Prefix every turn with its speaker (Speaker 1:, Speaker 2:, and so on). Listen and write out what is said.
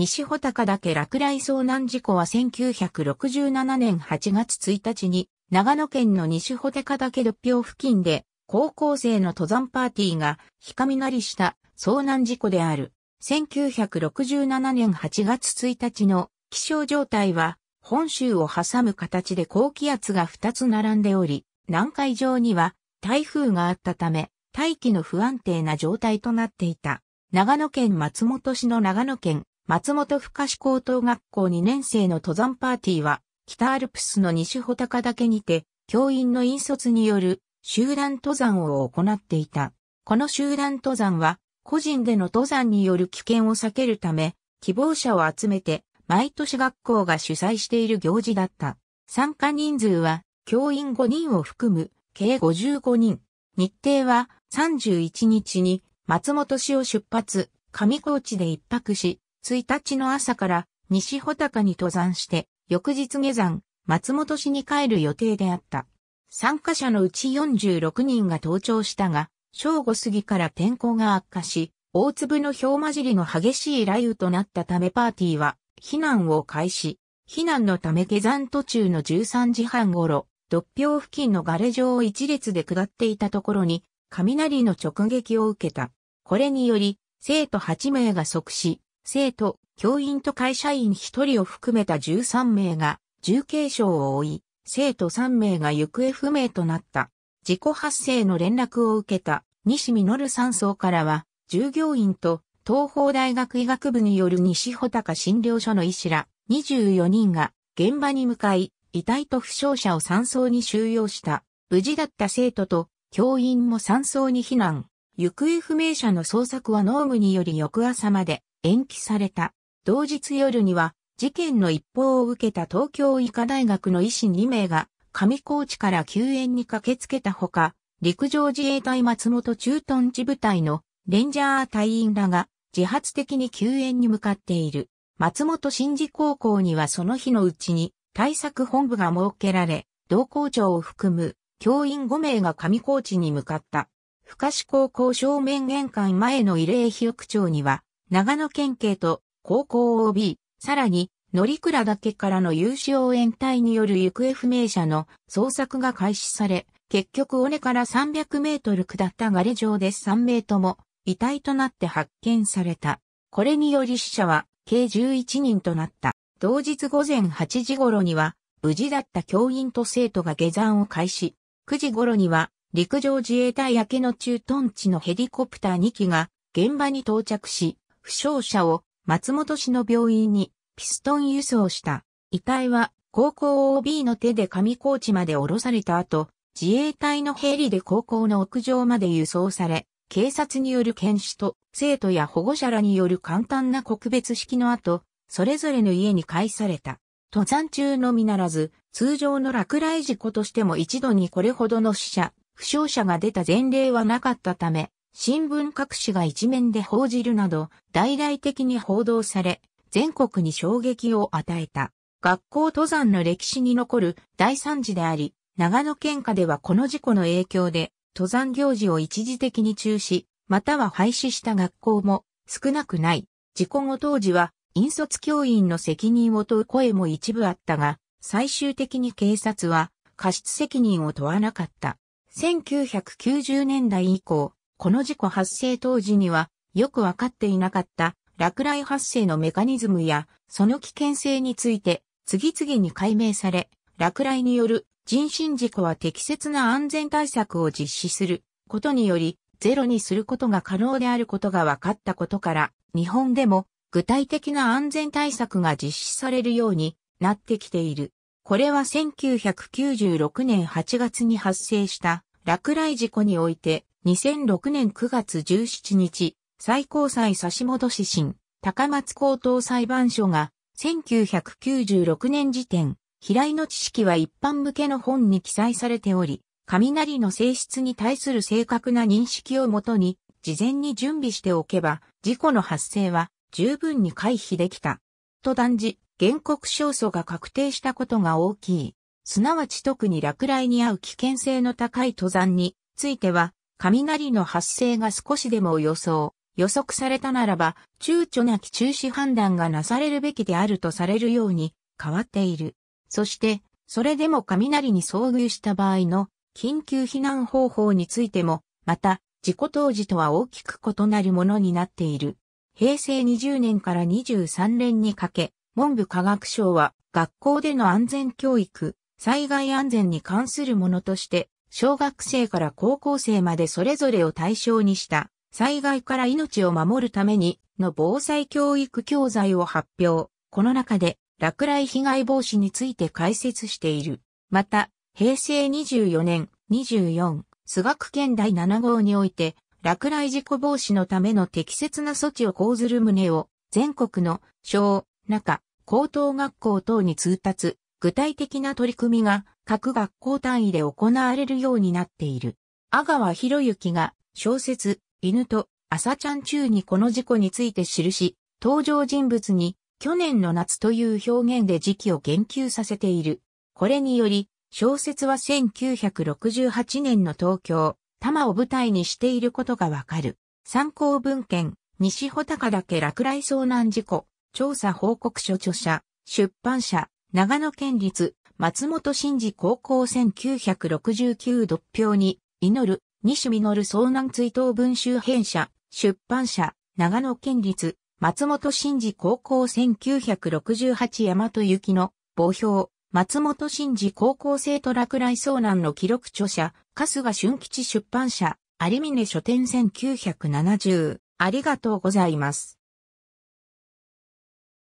Speaker 1: 西穂高岳落雷遭難事故は1967年8月1日に、長野県の西穂高岳六標付近で、高校生の登山パーティーが、ひかみなりした遭難事故である。1967年8月1日の気象状態は、本州を挟む形で高気圧が2つ並んでおり、南海上には台風があったため、大気の不安定な状態となっていた。長野県松本市の長野県松本深志高等学校2年生の登山パーティーは、北アルプスの西穂高岳にて、教員の引率による集団登山を行っていた。この集団登山は、個人での登山による危険を避けるため、希望者を集めて、毎年学校が主催している行事だった。参加人数は、教員5人を含む、計55人。日程は、31日に、松本市を出発、上高地で一泊し、1日の朝から西穂高に登山して、翌日下山、松本市に帰る予定であった。参加者のうち46人が登頂したが、正午過ぎから天候が悪化し、大粒の氷混じりの激しい雷雨となったためパーティーは避難を開始。避難のため下山途中の13時半頃、独標付近のガレ場を一列で下っていたところに、雷の直撃を受けた。これにより、生徒8名が即死、生徒、教員と会社員1人を含めた13名が重軽傷を負い、生徒3名が行方不明となった。事故発生の連絡を受けた西実山荘からは、従業員と東邦大学医学部による西穂高診療所の医師ら24人が現場に向かい、遺体と負傷者を山荘に収容した。無事だった生徒と教員も山荘に避難。行方不明者の捜索は農務により翌朝まで延期された。同日夜には、事件の一報を受けた東京医科大学の医師2名が、上高地から救援に駆けつけたほか、陸上自衛隊松本駐屯地部隊のレンジャー隊員らが自発的に救援に向かっている。松本新次高校にはその日のうちに対策本部が設けられ、同校長を含む教員5名が上高地に向かった。深志高校正面玄関前の慰霊碑屋長には、長野県警と高校 OB、さらに、乗鞍岳からの有志応援隊による行方不明者の捜索が開始され、結局尾根から300メートル下ったガレ城で3名とも遺体となって発見された。これにより死者は計11人となった。同日午前8時頃には無事だった教員と生徒が下山を開始。9時頃には陸上自衛隊明けの駐屯地のヘリコプター2機が現場に到着し、負傷者を松本市の病院にピストン輸送した。遺体は高校 OB の手で上高地まで降ろされた後、自衛隊のヘリで高校の屋上まで輸送され、警察による検視と生徒や保護者らによる簡単な告別式の後、それぞれの家に返された。登山中のみならず、通常の落雷事故としても一度にこれほどの死者、負傷者が出た前例はなかったため、新聞各紙が一面で報じるなど、大々的に報道され、全国に衝撃を与えた。学校登山の歴史に残る大惨事であり、長野県下ではこの事故の影響で、登山行事を一時的に中止、または廃止した学校も少なくない。事故後当時は、引率教員の責任を問う声も一部あったが、最終的に警察は過失責任を問わなかった。1990年代以降、この事故発生当時にはよくわかっていなかった落雷発生のメカニズムやその危険性について次々に解明され、落雷による人身事故は適切な安全対策を実施することによりゼロにすることが可能であることが分かったことから日本でも具体的な安全対策が実施されるようになってきている。これは1996年8月に発生した落雷事故において2006年9月17日、最高裁差し戻し審、高松高等裁判所が、1996年時点、平井の知識は一般向けの本に記載されており、雷の性質に対する正確な認識をもとに、事前に準備しておけば、事故の発生は十分に回避できた。と断じ、原告勝訴が確定したことが大きい。すなわち特に落雷に遭う危険性の高い登山については、雷の発生が少しでも予想、予測されたならば、躊躇なき中止判断がなされるべきであるとされるように変わっている。そして、それでも雷に遭遇した場合の緊急避難方法についても、また、事故当時とは大きく異なるものになっている。平成20年から23年にかけ、文部科学省は学校での安全教育、災害安全に関するものとして、小学生から高校生までそれぞれを対象にした災害から命を守るためにの防災教育教材を発表。この中で落雷被害防止について解説している。また、平成24年24、数学県第7号において、落雷事故防止のための適切な措置を講ずる旨を全国の小、中、高等学校等に通達、具体的な取り組みが各学校単位で行われるようになっている。阿川博之が小説、犬と朝ちゃん中にこの事故について記し、登場人物に去年の夏という表現で時期を言及させている。これにより、小説は1968年の東京、多摩を舞台にしていることがわかる。参考文献、西穂高岳落雷遭難事故、調査報告書著者、出版社、長野県立松本真治高校1969独票に祈る西実遭難追悼文集編者出版社長野県立松本真治高校1968山と雪の墓標松本真治高校生徒落雷遭難の記録著者春日俊吉出版社有峰書店1970ありがとうございます。